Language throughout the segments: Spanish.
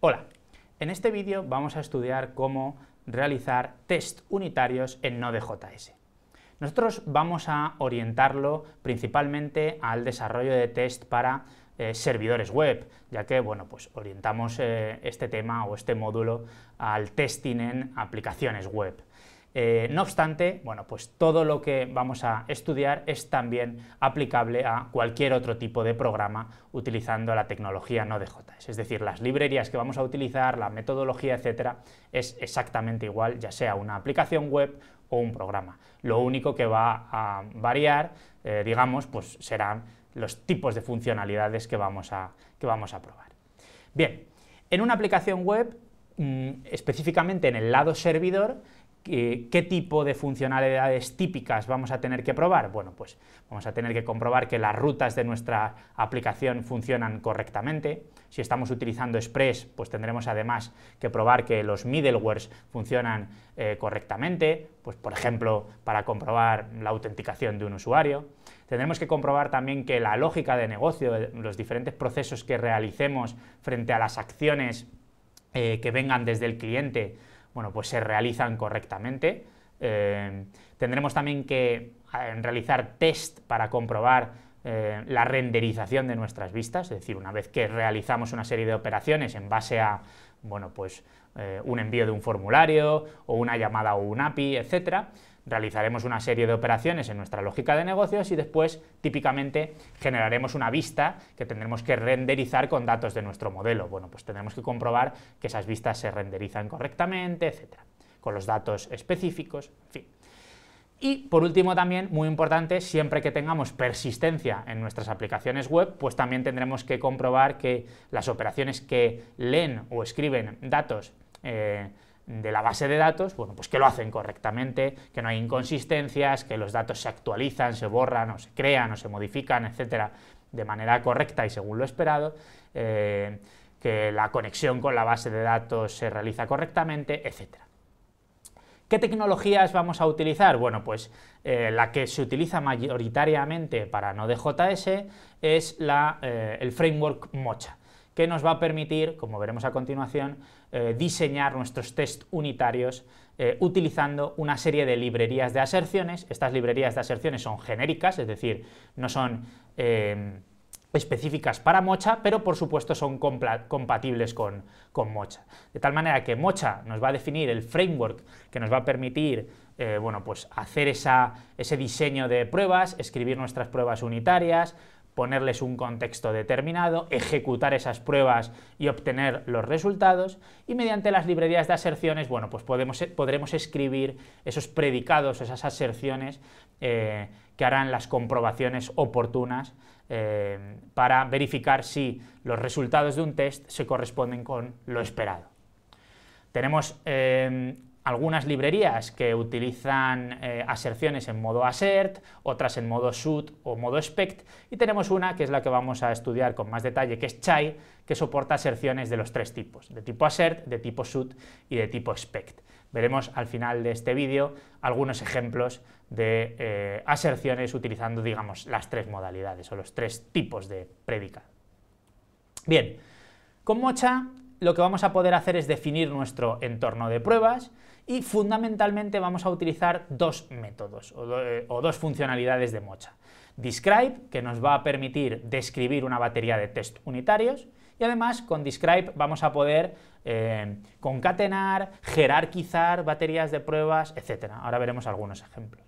Hola, en este vídeo vamos a estudiar cómo realizar test unitarios en Node.js. Nosotros vamos a orientarlo principalmente al desarrollo de test para eh, servidores web, ya que bueno, pues orientamos eh, este tema o este módulo al testing en aplicaciones web. Eh, no obstante, bueno, pues todo lo que vamos a estudiar es también aplicable a cualquier otro tipo de programa utilizando la tecnología Node.js. E es decir, las librerías que vamos a utilizar, la metodología, etcétera, es exactamente igual, ya sea una aplicación web o un programa. Lo único que va a variar, eh, digamos, pues serán los tipos de funcionalidades que vamos a, probar. Bien, en una aplicación web, mm, específicamente en el lado servidor, ¿Qué tipo de funcionalidades típicas vamos a tener que probar? Bueno, pues vamos a tener que comprobar que las rutas de nuestra aplicación funcionan correctamente. Si estamos utilizando Express, pues tendremos además que probar que los middlewares funcionan eh, correctamente, pues por ejemplo, para comprobar la autenticación de un usuario. Tendremos que comprobar también que la lógica de negocio, eh, los diferentes procesos que realicemos frente a las acciones eh, que vengan desde el cliente, bueno, pues se realizan correctamente. Eh, tendremos también que eh, realizar test para comprobar eh, la renderización de nuestras vistas, es decir, una vez que realizamos una serie de operaciones en base a, pues, un envío de un formulario o una llamada o un API, etcétera, realizaremos una serie de operaciones en nuestra lógica de negocios y después típicamente generaremos una vista que tendremos que renderizar con datos de nuestro modelo. Bueno, pues tendremos que comprobar que esas vistas se renderizan correctamente, etcétera, con los datos específicos, en fin. Y por último también, muy importante, siempre que tengamos persistencia en nuestras aplicaciones web, pues también tendremos que comprobar que las operaciones que leen o escriben datos eh, de la base de datos, bueno, pues que lo hacen correctamente, que no hay inconsistencias, que los datos se actualizan, se borran o se crean o se modifican, etcétera, de manera correcta y según lo esperado, eh, que la conexión con la base de datos se realiza correctamente, etcétera. ¿Qué tecnologías vamos a utilizar? Bueno, pues eh, la que se utiliza mayoritariamente para Node.js es la, eh, el framework Mocha, que nos va a permitir, como veremos a continuación, eh, diseñar nuestros test unitarios eh, utilizando una serie de librerías de aserciones. Estas librerías de aserciones son genéricas, es decir, no son em, específicas para Mocha, pero por supuesto son compatibles con, Mocha. De tal manera que Mocha nos va a definir el framework que nos va a permitir eh, pues hacer ese diseño de pruebas, escribir nuestras pruebas unitarias, ponerles un contexto determinado, ejecutar esas pruebas y obtener los resultados. Y mediante las librerías de aserciones, bueno, pues podemos, podremos escribir esos predicados, esas aserciones eh, que harán las comprobaciones oportunas eh, para verificar si los resultados de un test se corresponden con lo esperado. Tenemos eh, algunas librerías que utilizan eh, aserciones en modo assert, otras en modo shoot o modo expect, y tenemos una que es la que vamos a estudiar con más detalle, que es Chai, que soporta aserciones de los tres tipos, de tipo assert, de tipo shoot y de tipo expect. Veremos al final de este vídeo algunos ejemplos de eh, aserciones utilizando, digamos, las tres modalidades o los tres tipos de predica. Bien, con Mocha lo que vamos a poder hacer es definir nuestro entorno de pruebas, y fundamentalmente vamos a utilizar dos métodos eh, o, dos funcionalidades de Mocha. Describe, que nos va a permitir describir una batería de test unitarios, y además con Describe vamos a poder eh, concatenar, jerarquizar baterías de pruebas, etc. Ahora veremos algunos ejemplos.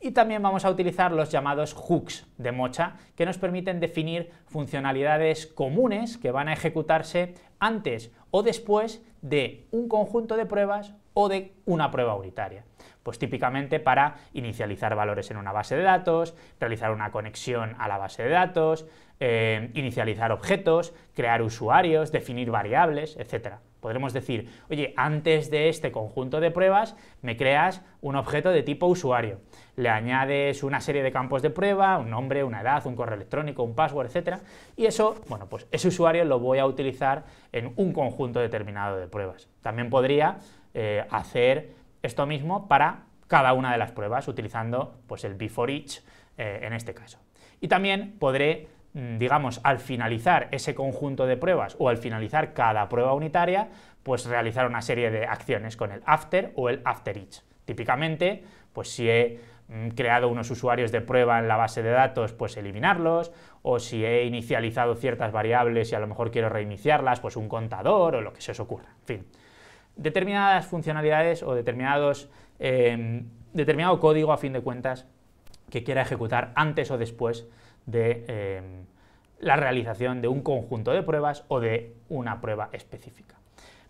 Y también vamos a utilizar los llamados hooks de Mocha, que nos permiten definir funcionalidades comunes que van a ejecutarse antes o después de un conjunto de pruebas o de una prueba unitaria. Pues típicamente para inicializar valores en una base de datos, realizar una conexión a la base de datos, eh, inicializar objetos, crear usuarios, definir variables, etcétera. Podremos decir, oye, antes de este conjunto de pruebas me creas un objeto de tipo usuario. Le añades una serie de campos de prueba, un nombre, una edad, un correo electrónico, un password, etc. Y eso, bueno, pues ese usuario lo voy a utilizar en un conjunto determinado de pruebas. También podría eh, hacer esto mismo para cada una de las pruebas, utilizando pues, el before each eh, en este caso. Y también podré, mm, digamos, al finalizar ese conjunto de pruebas o al finalizar cada prueba unitaria, pues realizar una serie de acciones con el after o el after each. Típicamente, pues si he mm, creado unos usuarios de prueba en la base de datos, pues eliminarlos, o si he inicializado ciertas variables y a lo mejor quiero reiniciarlas, pues un contador o lo que se os ocurra. En fin, determinadas funcionalidades o determinados, em, determinado código, a fin de cuentas, que quiera ejecutar antes o después de em, la realización de un conjunto de pruebas o de una prueba específica.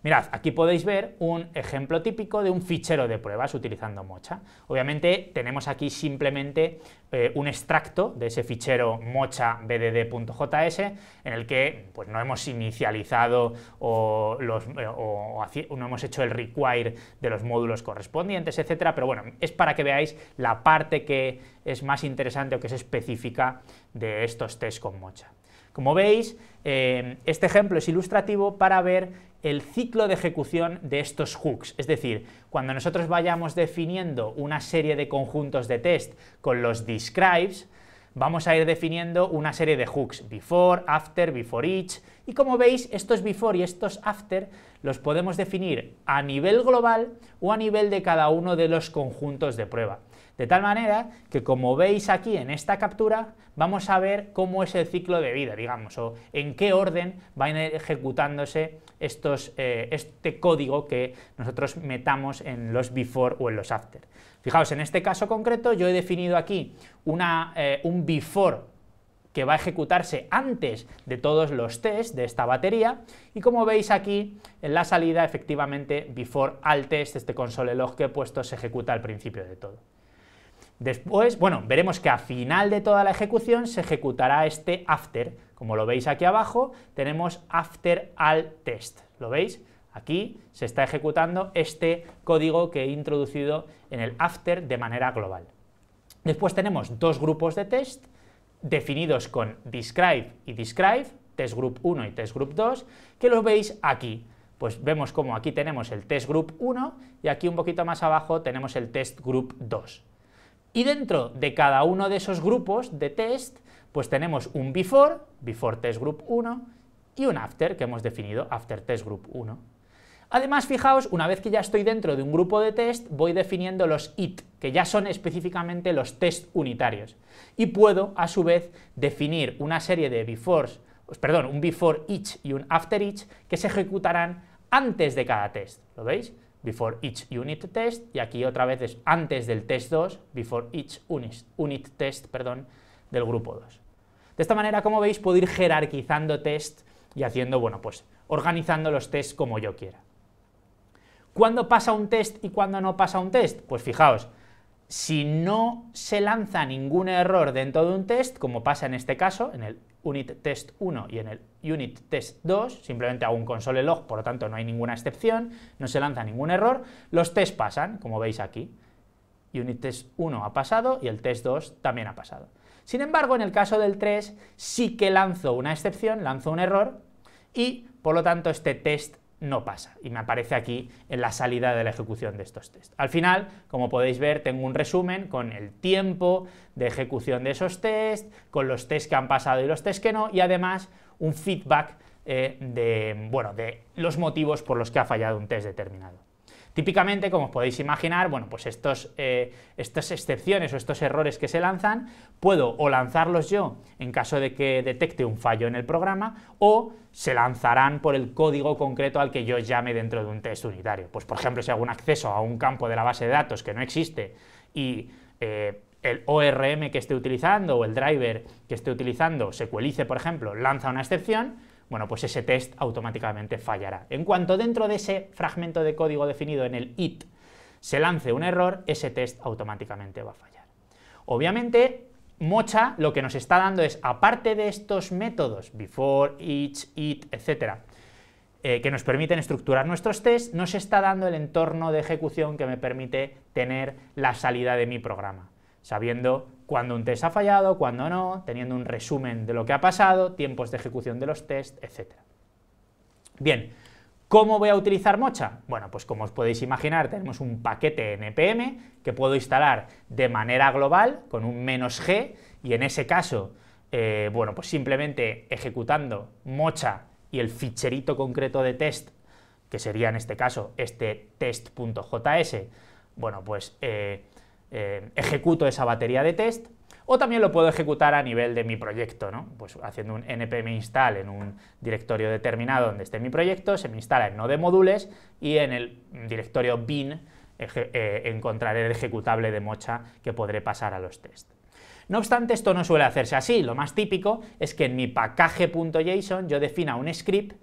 Mirad, aquí podéis ver un ejemplo típico de un fichero de pruebas utilizando Mocha. Obviamente tenemos aquí simplemente eh, un extracto de ese fichero mocha.bdd.js en el que pues, no hemos inicializado eh, o, no hemos hecho el require de los módulos correspondientes, etcétera, pero bueno, es para que veáis la parte que es más interesante o que es específica de estos tests con Mocha. Como veis, eh, este ejemplo es ilustrativo para ver el ciclo de ejecución de estos hooks. Es decir, cuando nosotros vayamos definiendo una serie de conjuntos de test con los describes, vamos a ir definiendo una serie de hooks, before, after, before each, y como veis, estos before y estos after los podemos definir a nivel global o a nivel de cada uno de los conjuntos de prueba. De tal manera que como veis aquí en esta captura, vamos a ver cómo es el ciclo de vida, digamos, o en qué orden va ejecutándose estos, eh, este código que nosotros metamos en los before o en los after. Fijaos, en este caso concreto yo he definido aquí eh, un before que va a ejecutarse antes de todos los tests de esta batería y como veis aquí en la salida efectivamente before al test, este console log que he puesto se ejecuta al principio de todo. Después, bueno, veremos que a final de toda la ejecución se ejecutará este after. Como lo veis aquí abajo, tenemos after All test. ¿Lo veis? Aquí se está ejecutando este código que he introducido en el after de manera global. Después tenemos dos grupos de test definidos con describe y describe, test group 1 y test group 2, que los veis aquí pues vemos como aquí tenemos el test group 1 y aquí un poquito más abajo tenemos el test group 2. Y dentro de cada uno de esos grupos de test, pues tenemos un before, before test group 1, y un after, que hemos definido after test group 1. Además, fijaos, una vez que ya estoy dentro de un grupo de test, voy definiendo los it, que ya son específicamente los test unitarios. Y puedo, a su vez, definir una serie de befores, perdón, un before each y un after each, que se ejecutarán antes de cada test. ¿Lo veis? before each unit test, y aquí otra vez es antes del test 2, before each unit, test, perdón, del grupo 2. De esta manera, como veis, puedo ir jerarquizando test y haciendo, bueno, pues organizando los tests como yo quiera. ¿Cuándo pasa un test y cuándo no pasa un test? Pues fijaos, si no se lanza ningún error dentro de un test, como pasa en este caso, en el unit test 1 y en el unit test 2, simplemente hago un console log, por lo tanto no hay ninguna excepción, no se lanza ningún error, los tests pasan, como veis aquí. Unit test 1 ha pasado y el test 2 también ha pasado. Sin embargo, en el caso del 3 sí que lanzo una excepción, lanzo un error y por lo tanto este test no pasa y me aparece aquí en la salida de la ejecución de estos tests. Al final, como podéis ver, tengo un resumen con el tiempo de ejecución de esos tests, con los tests que han pasado y los tests que no, y además un feedback eh, de los motivos por los que ha fallado un test determinado. Típicamente, como os podéis imaginar, bueno, pues eh, estas excepciones o estos errores que se lanzan, puedo o lanzarlos yo en caso de que detecte un fallo en el programa, o se lanzarán por el código concreto al que yo llame dentro de un test unitario. Pues, por ejemplo, si hago un acceso a un campo de la base de datos que no existe y... Eh, el ORM que esté utilizando o el driver que esté utilizando, Sequelize por ejemplo, lanza una excepción, bueno, pues ese test automáticamente fallará. En cuanto dentro de ese fragmento de código definido en el it se lance un error, ese test automáticamente va a fallar. Obviamente, Mocha lo que nos está dando es, aparte de estos métodos, before, each, it, etcétera, eh, que nos permiten estructurar nuestros tests, nos está dando el entorno de ejecución que me permite tener la salida de mi programa, sabiendo cuando un test ha fallado, cuando no, teniendo un resumen de lo que ha pasado, tiempos de ejecución de los tests, etc. Bien, ¿cómo voy a utilizar Mocha? Bueno, pues como os podéis imaginar, tenemos un paquete npm que puedo instalar de manera global con un menos "-g", y en ese caso, eh, bueno, pues simplemente ejecutando Mocha y el ficherito concreto de test, que sería en este caso este test.js, bueno, pues... Eh, eh, ejecuto esa batería de test, o también lo puedo ejecutar a nivel de mi proyecto, ¿no? Pues haciendo un npm install en un directorio determinado donde esté mi proyecto, se me instala en node y en el directorio bin eh, encontraré el ejecutable de mocha que podré pasar a los test. No obstante, esto no suele hacerse así. Lo más típico es que en mi package.json yo defina un script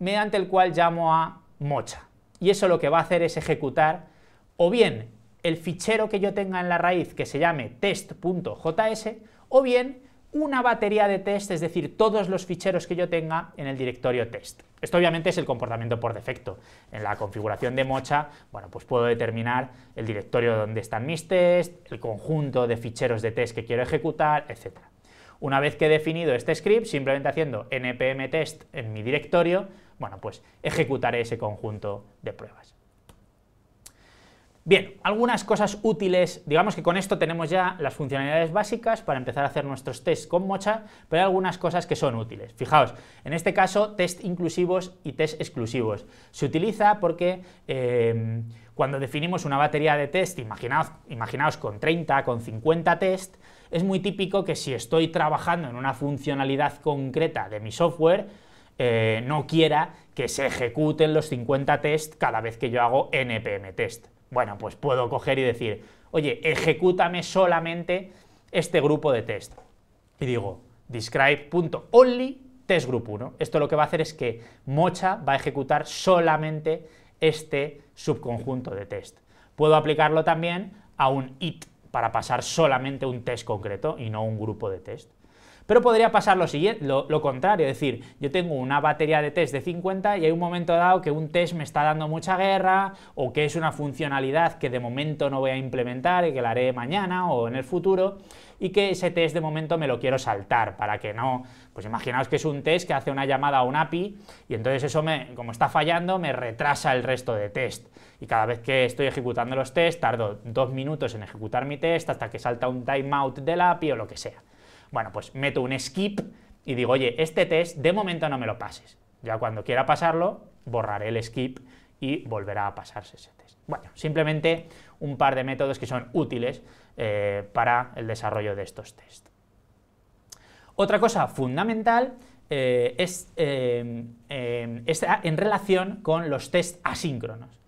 mediante el cual llamo a mocha. Y eso lo que va a hacer es ejecutar o bien el fichero que yo tenga en la raíz que se llame test.js o bien una batería de test, es decir, todos los ficheros que yo tenga en el directorio test. Esto obviamente es el comportamiento por defecto. En la configuración de Mocha, bueno, pues puedo determinar el directorio donde están mis tests, el conjunto de ficheros de test que quiero ejecutar, etc. Una vez que he definido este script, simplemente haciendo npm test en mi directorio, bueno, pues ejecutaré ese conjunto de pruebas. Bien, algunas cosas útiles, digamos que con esto tenemos ya las funcionalidades básicas para empezar a hacer nuestros tests con Mocha, pero hay algunas cosas que son útiles. Fijaos, en este caso, test inclusivos y test exclusivos. Se utiliza porque... Em, cuando definimos una batería de test, imaginaos, con 30, con 50 test, es muy típico que si estoy trabajando en una funcionalidad concreta de mi software, eh, no quiera que se ejecuten los 50 tests cada vez que yo hago npm test. Bueno, pues puedo coger y decir, oye, ejecútame solamente este grupo de test. Y digo, describe.only test group 1. Esto lo que va a hacer es que Mocha va a ejecutar solamente este subconjunto de test. Puedo aplicarlo también a un it para pasar solamente un test concreto y no un grupo de test. Pero podría pasar lo, siguiente, lo, contrario, es decir, yo tengo una batería de test de 50 y hay un momento dado que un test me está dando mucha guerra o que es una funcionalidad que de momento no voy a implementar y que la haré mañana o en el futuro y que ese test de momento me lo quiero saltar para que no, pues imaginaos que es un test que hace una llamada a un API y entonces eso me, como está fallando, me retrasa el resto de test. Y cada vez que estoy ejecutando los tests, tardo dos minutos en ejecutar mi test hasta que salta un timeout del API o lo que sea. Bueno, pues meto un skip y digo, oye, este test de momento no me lo pases. Ya cuando quiera pasarlo, borraré el skip y volverá a pasarse ese test. Bueno, simplemente un par de métodos que son útiles eh, para el desarrollo de estos test. Otra cosa fundamental eh, es, eh, en relación con los test asíncronos.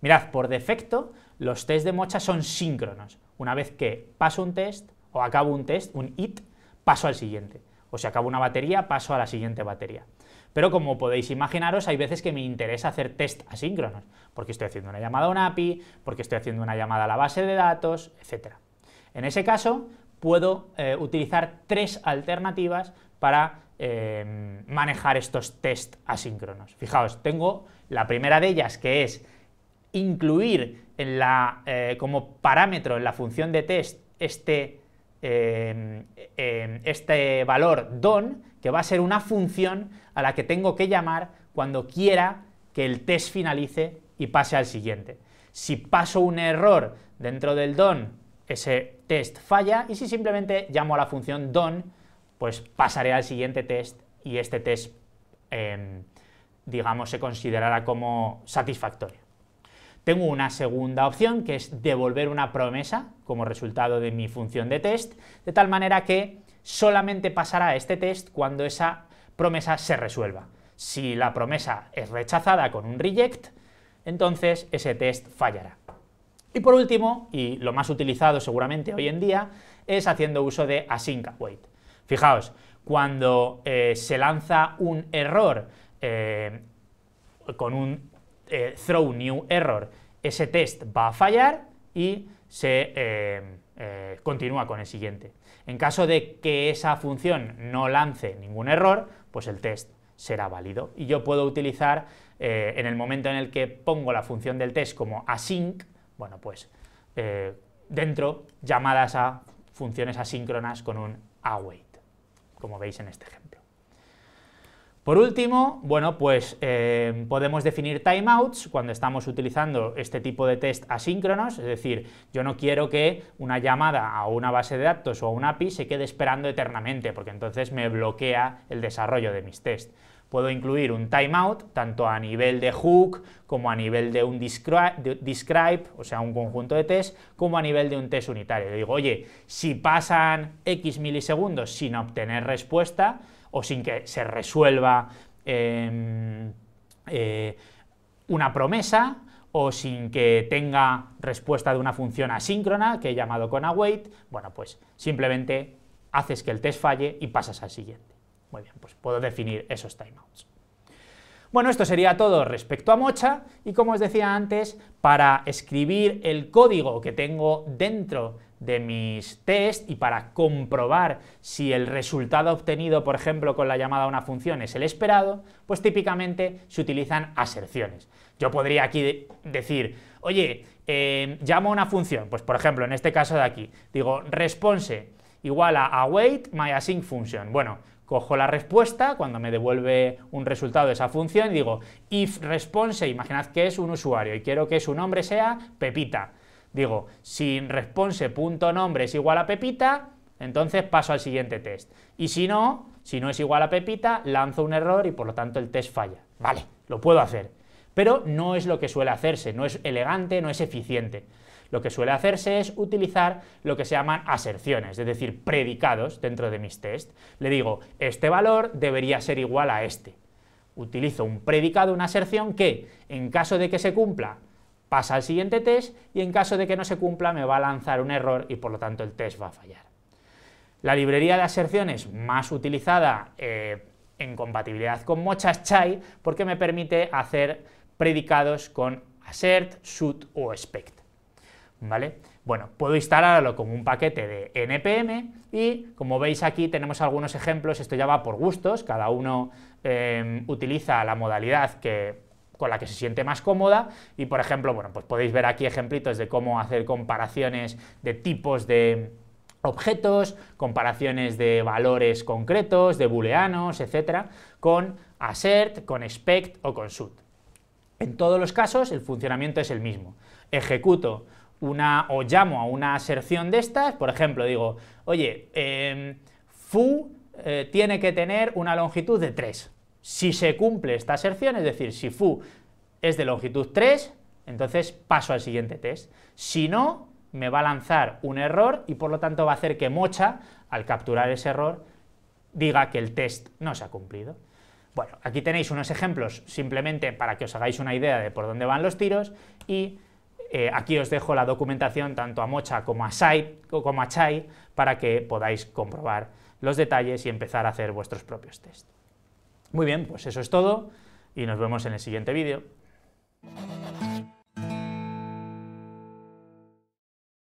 Mirad, por defecto, los test de mocha son síncronos. Una vez que paso un test o acabo un test, un IT, paso al siguiente. O si acabo una batería, paso a la siguiente batería. Pero como podéis imaginaros, hay veces que me interesa hacer test asíncronos, porque estoy haciendo una llamada a una API, porque estoy haciendo una llamada a la base de datos, etc. En ese caso, puedo eh, utilizar tres alternativas para eh, manejar estos test asíncronos. Fijaos, tengo la primera de ellas, que es incluir en la, eh, como parámetro en la función de test este este valor don, que va a ser una función a la que tengo que llamar cuando quiera que el test finalice y pase al siguiente. Si paso un error dentro del don, ese test falla, y si simplemente llamo a la función don, pues pasaré al siguiente test y este test, em, digamos, se considerará como satisfactorio. Tengo una segunda opción que es devolver una promesa como resultado de mi función de test, de tal manera que solamente pasará este test cuando esa promesa se resuelva. Si la promesa es rechazada con un reject, entonces ese test fallará. Y por último, y lo más utilizado seguramente hoy en día, es haciendo uso de async await. Fijaos, cuando eh, se lanza un error eh, con un eh, throw new error, ese test va a fallar y se eh, eh, continúa con el siguiente. En caso de que esa función no lance ningún error, pues el test será válido. Y yo puedo utilizar, en el momento en el que pongo la función del test como async, bueno, pues dentro llamadas a funciones asíncronas con un await, como veis en este ejemplo. Por último, bueno, pues eh, podemos definir timeouts cuando estamos utilizando este tipo de test asíncronos, es decir, yo no quiero que una llamada a una base de datos o a una API se quede esperando eternamente, porque entonces me bloquea el desarrollo de mis tests. Puedo incluir un timeout tanto a nivel de hook como a nivel de un describe, o sea, un conjunto de test, como a nivel de un test unitario. digo, oye, si pasan X milisegundos sin obtener respuesta, o sin que se resuelva em, eh, una promesa o sin que tenga respuesta de una función asíncrona que he llamado con await, bueno, pues simplemente haces que el test falle y pasas al siguiente. Muy bien, pues puedo definir esos timeouts. Bueno, esto sería todo respecto a Mocha y como os decía antes, para escribir el código que tengo dentro de mis test y para comprobar si el resultado obtenido, por ejemplo, con la llamada a una función es el esperado, pues típicamente se utilizan aserciones. Yo podría aquí decir, oye, em, llamo a una función, pues por ejemplo, en este caso de aquí, digo response igual a await my async function. Bueno, cojo la respuesta, cuando me devuelve un resultado de esa función, y digo if response, imaginad que es un usuario y quiero que su nombre sea Pepita. Digo, si response.nombre es igual a Pepita, entonces paso al siguiente test. Y si no, si no es igual a Pepita, lanzo un error y por lo tanto el test falla. Vale, lo puedo hacer. Pero no es lo que suele hacerse, no es elegante, no es eficiente. Lo que suele hacerse es utilizar lo que se llaman aserciones, es decir, predicados dentro de mis tests. Le digo, este valor debería ser igual a este. Utilizo un predicado, una aserción que, en caso de que se cumpla pasa al siguiente test y en caso de que no se cumpla me va a lanzar un error y por lo tanto el test va a fallar. La librería de aserciones más utilizada eh, en compatibilidad con Mochas Chai porque me permite hacer predicados con assert, shoot o expect. ¿Vale? Bueno, puedo instalarlo como un paquete de npm y como veis aquí tenemos algunos ejemplos, esto ya va por gustos, cada uno eh, utiliza la modalidad que con la que se siente más cómoda y por ejemplo, bueno, pues podéis ver aquí ejemplitos de cómo hacer comparaciones de tipos de objetos, comparaciones de valores concretos, de booleanos, etcétera, con assert, con expect o con suit. En todos los casos el funcionamiento es el mismo. Ejecuto una o llamo a una aserción de estas, por ejemplo, digo, oye, em, fu foo eh, tiene que tener una longitud de 3. Si se cumple esta aserción, es decir, si fu es de longitud 3, entonces paso al siguiente test. Si no, me va a lanzar un error y por lo tanto va a hacer que Mocha, al capturar ese error, diga que el test no se ha cumplido. Bueno, aquí tenéis unos ejemplos simplemente para que os hagáis una idea de por dónde van los tiros y eh, aquí os dejo la documentación tanto a Mocha como a, como a Chai para que podáis comprobar los detalles y empezar a hacer vuestros propios test. Muy bien, pues eso es todo y nos vemos en el siguiente vídeo.